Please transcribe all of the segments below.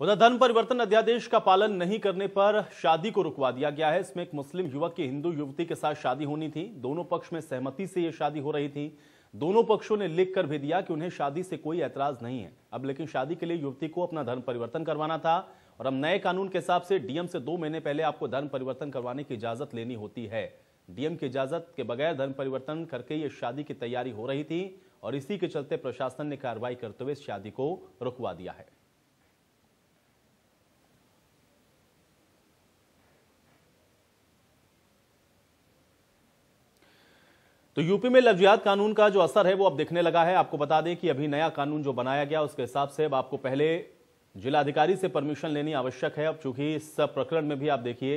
उधर धर्म परिवर्तन अध्यादेश का पालन नहीं करने पर शादी को रुकवा दिया गया है इसमें एक मुस्लिम युवक की हिंदू युवती के साथ शादी होनी थी दोनों पक्ष में सहमति से यह शादी हो रही थी दोनों पक्षों ने लिख कर भी दिया कि उन्हें शादी से कोई ऐतराज नहीं है अब लेकिन शादी के लिए युवती को अपना धर्म परिवर्तन करवाना था और अब नए कानून के हिसाब से डीएम से दो महीने पहले आपको धर्म परिवर्तन करवाने की इजाजत लेनी होती है डीएम की इजाजत के बगैर धर्म परिवर्तन करके ये शादी की तैयारी हो रही थी और इसी के चलते प्रशासन ने कार्रवाई करते हुए इस शादी को रुकवा दिया है तो यूपी में लफ्जियात कानून का जो असर है वो अब दिखने लगा है आपको बता दें कि अभी नया कानून जो बनाया गया उसके हिसाब से अब आपको पहले जिलाधिकारी से परमिशन लेनी आवश्यक है अब चूंकि इस प्रकरण में भी आप देखिए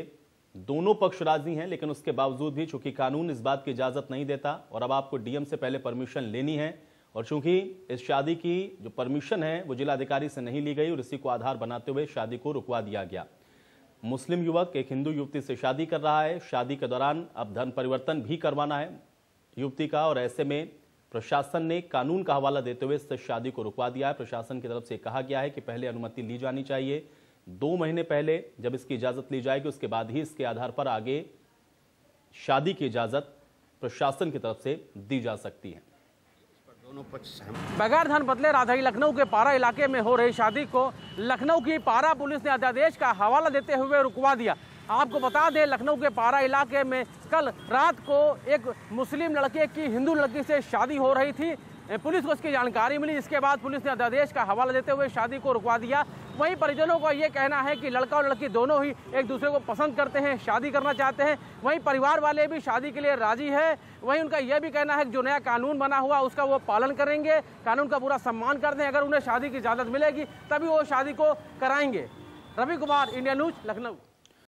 दोनों पक्ष राजी हैं लेकिन उसके बावजूद भी चूंकि कानून इस बात की इजाजत नहीं देता और अब आपको डीएम से पहले परमिशन लेनी है और चूंकि इस शादी की जो परमिशन है वो जिलाधिकारी से नहीं ली गई और इसी को आधार बनाते हुए शादी को रुकवा दिया गया मुस्लिम युवक एक हिंदू युवती से शादी कर रहा है शादी के दौरान अब धन परिवर्तन भी करवाना है युवती का और ऐसे में प्रशासन ने कानून का हवाला देते हुए इस शादी को रुकवा दिया है प्रशासन की तरफ से कहा गया है कि पहले अनुमति ली जानी चाहिए दो महीने पहले जब इसकी इजाजत ली जाएगी उसके बाद ही इसके आधार पर आगे शादी की इजाजत प्रशासन की तरफ से दी जा सकती है बगैर धन बदले राजधानी लखनऊ के पारा इलाके में हो रही शादी को लखनऊ की पारा पुलिस ने अध्यादेश का हवाला देते हुए रुकवा दिया आपको बता दें लखनऊ के पारा इलाके में कल रात को एक मुस्लिम लड़के की हिंदू लड़की से शादी हो रही थी पुलिस को इसकी जानकारी मिली इसके बाद पुलिस ने अध्यादेश का हवाला देते हुए शादी को रुकवा दिया वहीं परिजनों का ये कहना है कि लड़का और लड़की दोनों ही एक दूसरे को पसंद करते हैं शादी करना चाहते हैं वहीं परिवार वाले भी शादी के लिए राजी है वहीं उनका यह भी कहना है कि जो नया कानून बना हुआ उसका वो पालन करेंगे कानून का पूरा सम्मान करते हैं अगर उन्हें शादी की इजाज़त मिलेगी तभी वो शादी को कराएंगे रवि कुमार इंडिया न्यूज लखनऊ